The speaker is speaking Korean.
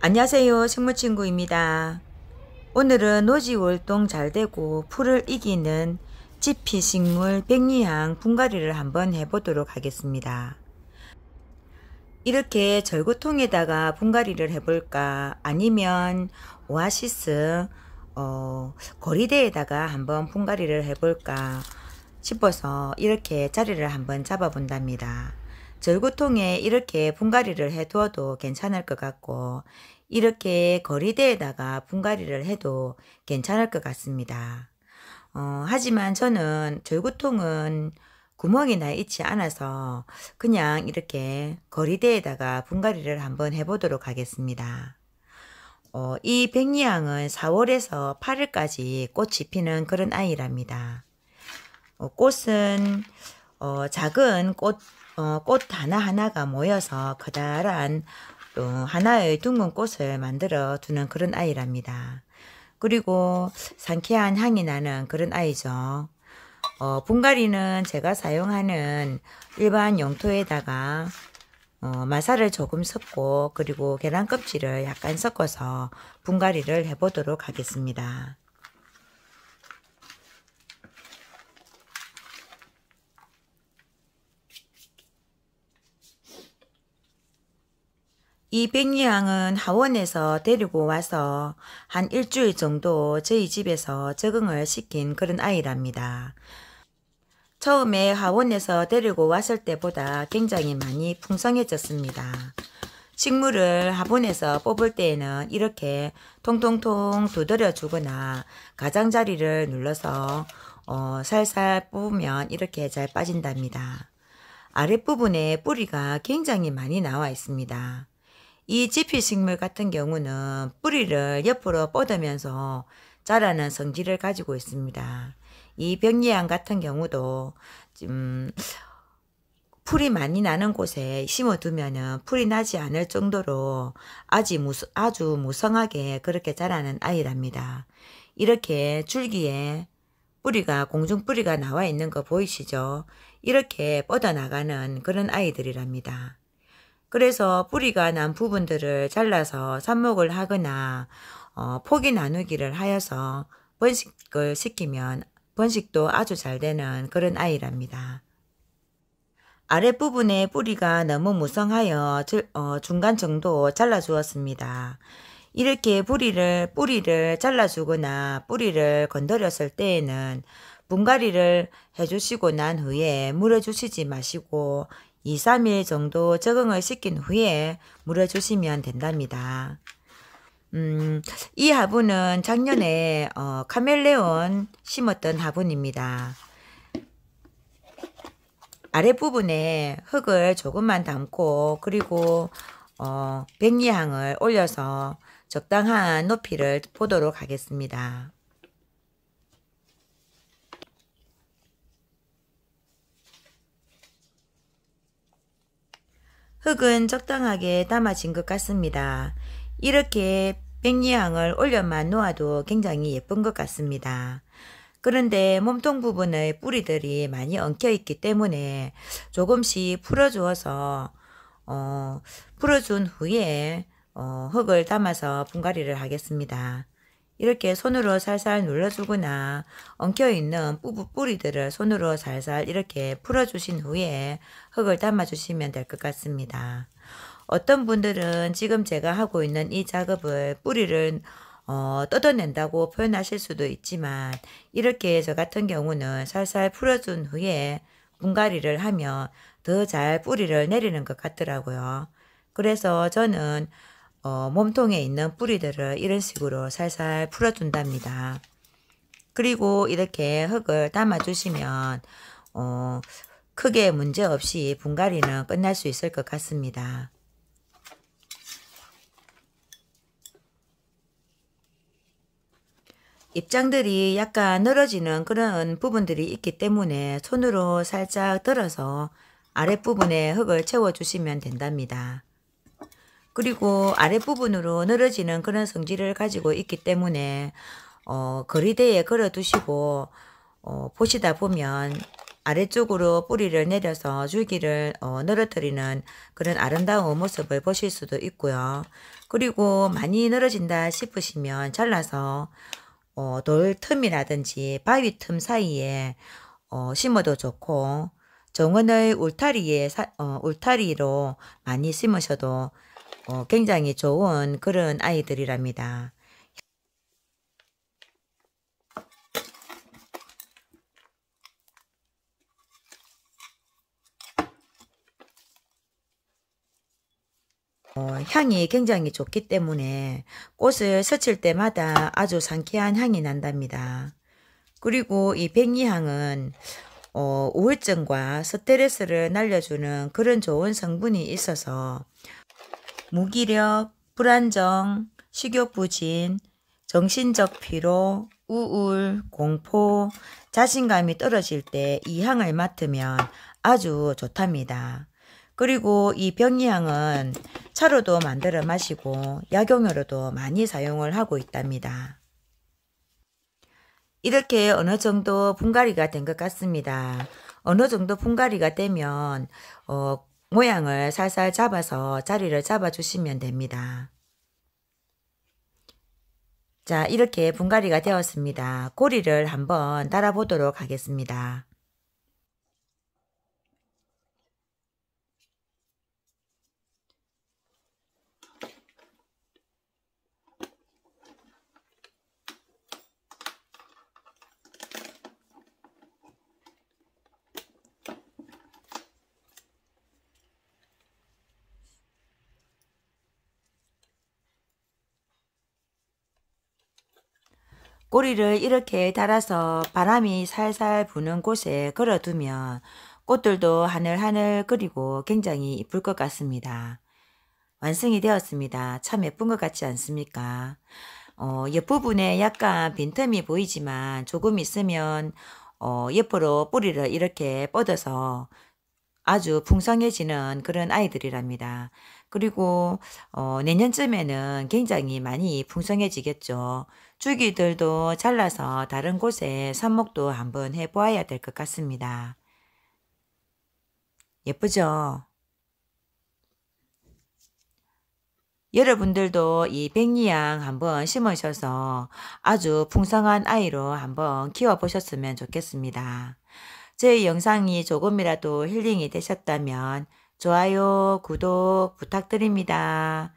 안녕하세요 식물친구입니다. 오늘은 노지월동 잘되고 풀을 이기는 지피식물 백리향 분갈이를 한번 해보도록 하겠습니다. 이렇게 절구통에다가 분갈이를 해볼까 아니면 오아시스 어, 거리대에다가 한번 분갈이를 해볼까 싶어서 이렇게 자리를 한번 잡아본답니다. 절구통에 이렇게 분갈이를 해두어도 괜찮을 것 같고 이렇게 거리대에다가 분갈이를 해도 괜찮을 것 같습니다. 어, 하지만 저는 절구통은 구멍이 나 있지 않아서 그냥 이렇게 거리대에다가 분갈이를 한번 해보도록 하겠습니다. 어, 이 백리향은 4월에서 8월까지 꽃이 피는 그런 아이랍니다. 어, 꽃은 어, 작은 꽃 어, 꽃 하나하나가 모여서 커다란 또 어, 하나의 둥근 꽃을 만들어 두는 그런 아이랍니다. 그리고 상쾌한 향이 나는 그런 아이죠. 어, 분갈이는 제가 사용하는 일반 용토에다가 어, 마사를 조금 섞고 그리고 계란 껍질을 약간 섞어서 분갈이를 해보도록 하겠습니다. 이백리양은 하원에서 데리고 와서 한 일주일 정도 저희 집에서 적응을 시킨 그런 아이랍니다. 처음에 하원에서 데리고 왔을 때보다 굉장히 많이 풍성해졌습니다. 식물을 하분에서 뽑을 때에는 이렇게 통통통 두드려 주거나 가장자리를 눌러서 어, 살살 뽑으면 이렇게 잘 빠진답니다. 아랫부분에 뿌리가 굉장히 많이 나와 있습니다. 이 지피식물 같은 경우는 뿌리를 옆으로 뻗으면서 자라는 성질을 가지고 있습니다. 이 병리향 같은 경우도 좀 풀이 많이 나는 곳에 심어두면 풀이 나지 않을 정도로 아주, 무수, 아주 무성하게 그렇게 자라는 아이랍니다. 이렇게 줄기에 뿌리가 공중 뿌리가 나와 있는 거 보이시죠? 이렇게 뻗어나가는 그런 아이들이랍니다. 그래서 뿌리가 난 부분들을 잘라서 삽목을 하거나 어, 포기 나누기를 하여서 번식을 시키면 번식도 아주 잘 되는 그런 아이랍니다. 아랫부분에 뿌리가 너무 무성하여 어, 중간 정도 잘라주었습니다. 이렇게 뿌리를, 뿌리를 잘라주거나 뿌리를 건드렸을 때에는 분갈이를 해주시고 난 후에 물어주시지 마시고 2, 3일 정도 적응을 시킨 후에 물어주시면 된답니다. 음, 이 화분은 작년에 어, 카멜레온 심었던 화분입니다. 아랫부분에 흙을 조금만 담고 그리고 어, 백리향을 올려서 적당한 높이를 보도록 하겠습니다. 흙은 적당하게 담아진 것 같습니다. 이렇게 백리향을 올려만 놓아도 굉장히 예쁜 것 같습니다. 그런데 몸통 부분의 뿌리들이 많이 엉켜 있기 때문에 조금씩 풀어주어서 어, 풀어준 후에 어, 흙을 담아서 분갈이를 하겠습니다. 이렇게 손으로 살살 눌러주거나 엉켜있는 뿌부 뿌리들을 손으로 살살 이렇게 풀어주신 후에 흙을 담아주시면 될 것 같습니다. 어떤 분들은 지금 제가 하고 있는 이 작업을 뿌리를 어, 뜯어낸다고 표현하실 수도 있지만 이렇게 저 같은 경우는 살살 풀어준 후에 분갈이를 하면 더 잘 뿌리를 내리는 것 같더라고요. 그래서 저는 어, 몸통에 있는 뿌리들을 이런 식으로 살살 풀어준답니다. 그리고 이렇게 흙을 담아주시면 어, 크게 문제없이 분갈이는 끝날 수 있을 것 같습니다. 입장들이 약간 늘어지는 그런 부분들이 있기 때문에 손으로 살짝 들어서 아랫부분에 흙을 채워주시면 된답니다. 그리고 아랫부분으로 늘어지는 그런 성질을 가지고 있기 때문에 어, 거리대에 걸어두시고 어, 보시다 보면 아래쪽으로 뿌리를 내려서 줄기를 어, 늘어뜨리는 그런 아름다운 모습을 보실 수도 있고요. 그리고 많이 늘어진다 싶으시면 잘라서 어, 돌 틈이라든지 바위 틈 사이에 어, 심어도 좋고 정원의 울타리에 사, 어, 울타리로 많이 심으셔도 어, 굉장히 좋은 그런 아이들이랍니다. 어, 향이 굉장히 좋기 때문에 꽃을 스칠 때마다 아주 상쾌한 향이 난답니다. 그리고 이 백리향은 어, 우울증과 스트레스를 날려주는 그런 좋은 성분이 있어서 무기력, 불안정, 식욕부진, 정신적 피로, 우울, 공포, 자신감이 떨어질 때 이 향을 맡으면 아주 좋답니다. 그리고 이 병이향은 차로도 만들어 마시고 약용으로도 많이 사용을 하고 있답니다. 이렇게 어느 정도 분갈이가 된 것 같습니다. 어느 정도 분갈이가 되면 어, 모양을 살살 잡아서 자리를 잡아주시면 됩니다. 자 이렇게 분갈이가 되었습니다. 고리를 한번 달아보도록 하겠습니다. 꼬리를 이렇게 달아서 바람이 살살 부는 곳에 걸어두면 꽃들도 하늘하늘 그리고 굉장히 이쁠 것 같습니다. 완성이 되었습니다. 참 예쁜 것 같지 않습니까? 어, 옆부분에 약간 빈틈이 보이지만 조금 있으면 어, 옆으로 뿌리를 이렇게 뻗어서 아주 풍성해지는 그런 아이들이랍니다. 그리고 어, 내년쯤에는 굉장히 많이 풍성해지겠죠. 줄기들도 잘라서 다른 곳에 삽목도 한번 해보아야 될 것 같습니다. 예쁘죠? 여러분들도 이 백리향 한번 심으셔서 아주 풍성한 아이로 한번 키워보셨으면 좋겠습니다. 제 영상이 조금이라도 힐링이 되셨다면 좋아요, 구독 부탁드립니다.